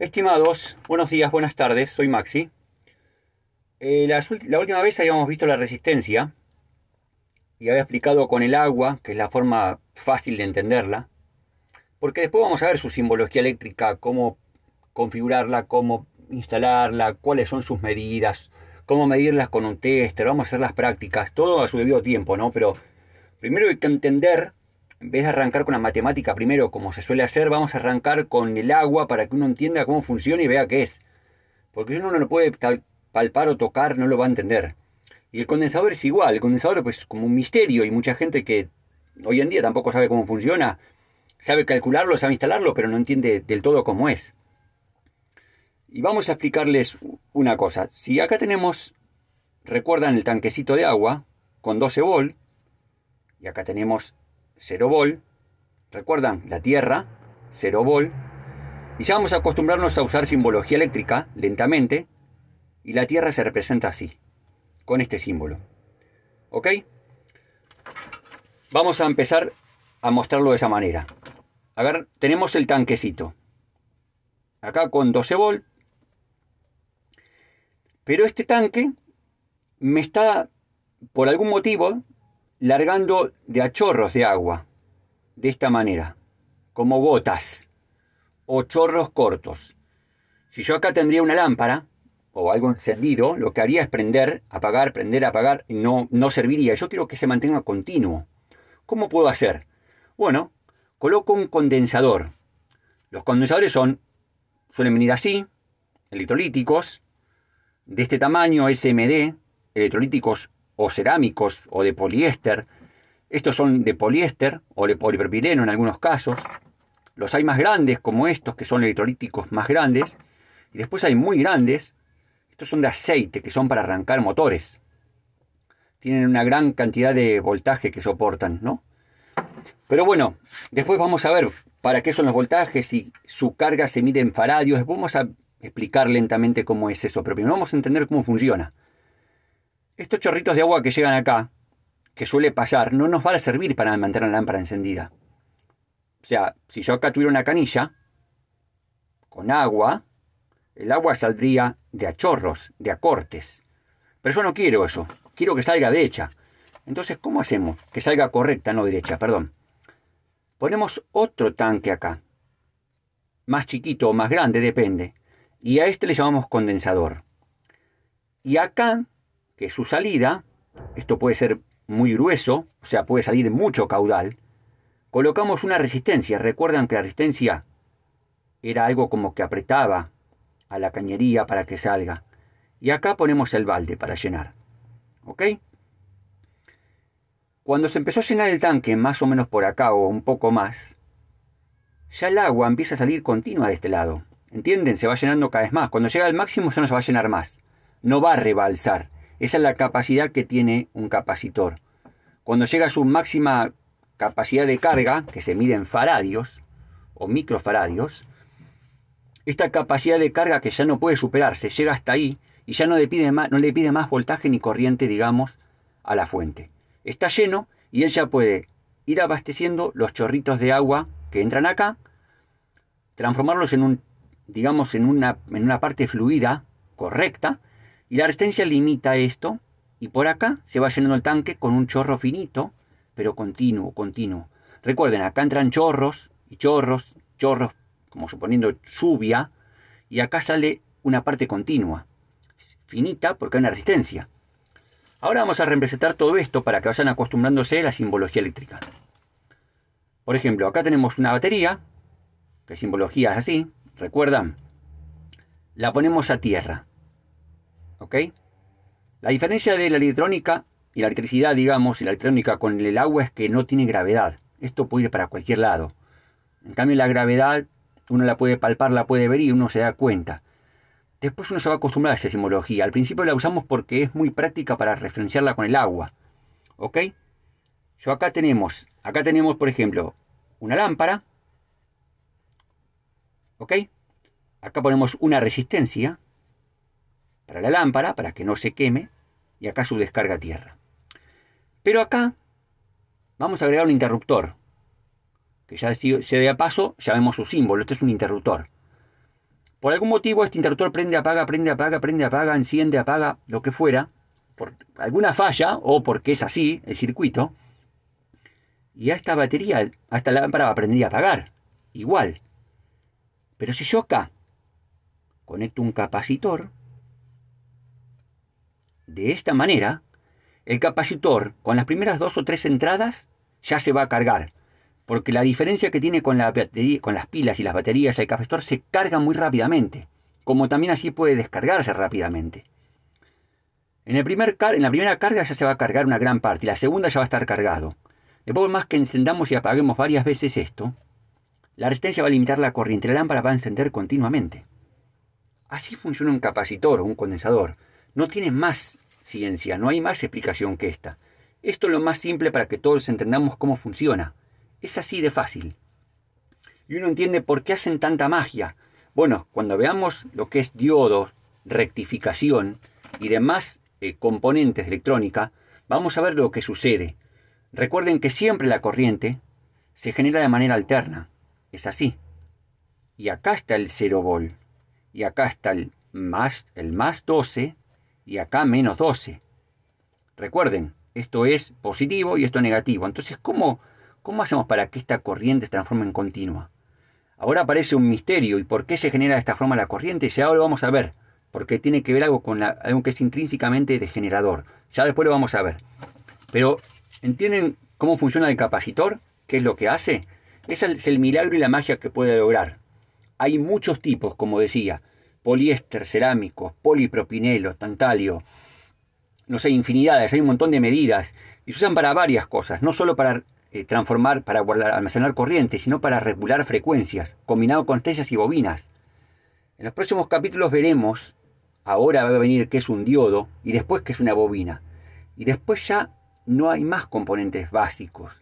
Estimados, buenos días, buenas tardes, soy Maxi. Eh, la, la, última vez habíamos visto la resistencia y había explicado con el agua, que es la forma fácil de entenderla, porque después vamos a ver su simbología eléctrica, cómo configurarla, cómo instalarla, cuáles son sus medidas, cómo medirlas con un tester, vamos a hacer las prácticas, todo a su debido tiempo, ¿no? Pero primero hay que entender en vez de arrancar con la matemática primero, como se suele hacer, vamos a arrancar con el agua para que uno entienda cómo funciona y vea qué es. Porque si uno no lo puede palpar o tocar, no lo va a entender. Y el condensador es igual, el condensador pues como un misterio y mucha gente que hoy en día tampoco sabe cómo funciona, sabe calcularlo, sabe instalarlo, pero no entiende del todo cómo es. Y vamos a explicarles una cosa. Si acá tenemos, recuerdan el tanquecito de agua con 12 volt, y acá tenemos volt, recuerdan la Tierra, volt y ya vamos a acostumbrarnos a usar simbología eléctrica lentamente, y la Tierra se representa así, con este símbolo. ¿Ok? Vamos a empezar a mostrarlo de esa manera. A ver, tenemos el tanquecito. Acá con 12 volt. Pero este tanque me está, por algún motivo, largando de a chorros de agua, de esta manera, como gotas o chorros cortos. Si yo acá tendría una lámpara o algo encendido, lo que haría es prender, apagar, prender, apagar, no, no serviría. Yo quiero que se mantenga continuo. ¿Cómo puedo hacer? Bueno, coloco un condensador. Los condensadores son, suelen venir así, electrolíticos, de este tamaño SMD, electrolíticos o cerámicos o de poliéster. Estos son de poliéster o de polipropileno en algunos casos. Los hay más grandes como estos, que son electrolíticos más grandes. Y después hay muy grandes. Estos son de aceite, que son para arrancar motores. Tienen una gran cantidad de voltaje que soportan, ¿no? Pero bueno, después vamos a ver para qué son los voltajes y su carga se mide en faradios. Después vamos a explicar lentamente cómo es eso, pero primero vamos a entender cómo funciona. Estos chorritos de agua que llegan acá, que suele pasar, no nos van a servir para mantener la lámpara encendida. O sea, si yo acá tuviera una canilla con agua, el agua saldría de a chorros, de a cortes. Pero yo no quiero eso, quiero que salga derecha. Entonces, ¿cómo hacemos? Que salga correcta, no derecha, perdón. Ponemos otro tanque acá, más chiquito o más grande, depende. Y a este le llamamos condensador. Y acá que su salida, esto puede ser muy grueso, o sea, puede salir mucho caudal, colocamos una resistencia. Recuerdan que la resistencia era algo como que apretaba a la cañería para que salga. Y acá ponemos el balde para llenar. ¿Ok? Cuando se empezó a llenar el tanque, más o menos por acá o un poco más, ya el agua empieza a salir continua de este lado. ¿Entienden? Se va llenando cada vez más. Cuando llega al máximo ya no se va a llenar más. No va a rebalsar. Esa es la capacidad que tiene un capacitor. Cuando llega a su máxima capacidad de carga, que se mide en faradios o microfaradios, esta capacidad de carga que ya no puede superarse, llega hasta ahí y ya no le pide más, no le pide más voltaje ni corriente, digamos, a la fuente. Está lleno y él ya puede ir abasteciendo los chorritos de agua que entran acá, transformarlos en un, digamos, en una, en una parte fluida correcta y la resistencia limita esto y por acá se va llenando el tanque con un chorro finito, pero continuo, continuo. Recuerden, acá entran chorros y chorros, chorros como suponiendo lluvia, y acá sale una parte continua, finita porque hay una resistencia. Ahora vamos a representar todo esto para que vayan acostumbrándose a la simbología eléctrica. Por ejemplo, acá tenemos una batería, que simbología es así, recuerdan, la ponemos a tierra. ¿Ok? La diferencia de la electrónica y la electricidad, digamos, y la electrónica con el agua es que no tiene gravedad. Esto puede ir para cualquier lado. En cambio, la gravedad uno la puede palpar, la puede ver y uno se da cuenta. Después uno se va a acostumbrar a esa simbología. Al principio la usamos porque es muy práctica para referenciarla con el agua. ¿Ok? Yo acá tenemos, acá tenemos, por ejemplo, una lámpara. ¿Ok? Acá ponemos una resistencia para la lámpara, para que no se queme, y acá su descarga tierra. Pero acá vamos a agregar un interruptor, que ya se ve a paso, ya vemos su símbolo, este es un interruptor. Por algún motivo este interruptor prende, apaga, prende, apaga, prende, apaga, enciende, apaga, lo que fuera, por alguna falla o porque es así el circuito, y a esta batería, a esta lámpara va a prender y apagar, igual. Pero si yo acá conecto un capacitor, de esta manera, el capacitor con las primeras dos o tres entradas ya se va a cargar, porque la diferencia que tiene con, las pilas y las baterías, el capacitor se carga muy rápidamente, como también así puede descargarse rápidamente. En, el primer en la primera carga ya se va a cargar una gran parte, y la segunda ya va a estar cargado. Después más que encendamos y apaguemos varias veces esto, la resistencia va a limitar la corriente, la lámpara va a encender continuamente. Así funciona un capacitor o un condensador. No tiene más ciencia, no hay más explicación que esta. Esto es lo más simple para que todos entendamos cómo funciona. Es así de fácil. Y uno entiende por qué hacen tanta magia. Bueno, cuando veamos lo que es diodo, rectificación y demás eh, componentes de electrónica, vamos a ver lo que sucede. Recuerden que siempre la corriente se genera de manera alterna. Es así. Y acá está el 0 volt. Y acá está el más, el más 12 y acá menos 12. Recuerden, esto es positivo y esto es negativo. Entonces, ¿cómo, ¿cómo hacemos para que esta corriente se transforme en continua? Ahora aparece un misterio y por qué se genera de esta forma la corriente, ya ahora lo vamos a ver, porque tiene que ver algo con algo que es intrínsecamente degenerador. Ya después lo vamos a ver. Pero, ¿entienden cómo funciona el capacitor? ¿Qué es lo que hace? Ese es el milagro y la magia que puede lograr. Hay muchos tipos, como decía, poliéster, cerámicos, polipropinelo, tantalio, no sé, infinidades, hay un montón de medidas y se usan para varias cosas, no solo para eh, transformar, para guardar, almacenar corriente, sino para regular frecuencias, combinado con estrellas y bobinas. En los próximos capítulos veremos, ahora va a venir qué es un diodo y después qué es una bobina. Y después ya no hay más componentes básicos.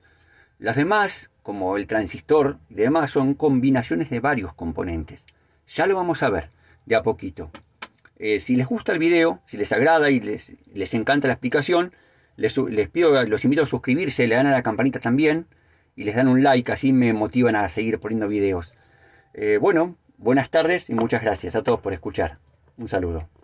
Las demás, como el transistor y demás, son combinaciones de varios componentes. Ya lo vamos a ver de a poquito. Eh, si les gusta el video, si les agrada y les, les encanta la explicación, les, pido, los invito a suscribirse, le dan a la campanita también y les dan un like, así me motivan a seguir poniendo videos. Eh, bueno, buenas tardes y muchas gracias a todos por escuchar. Un saludo.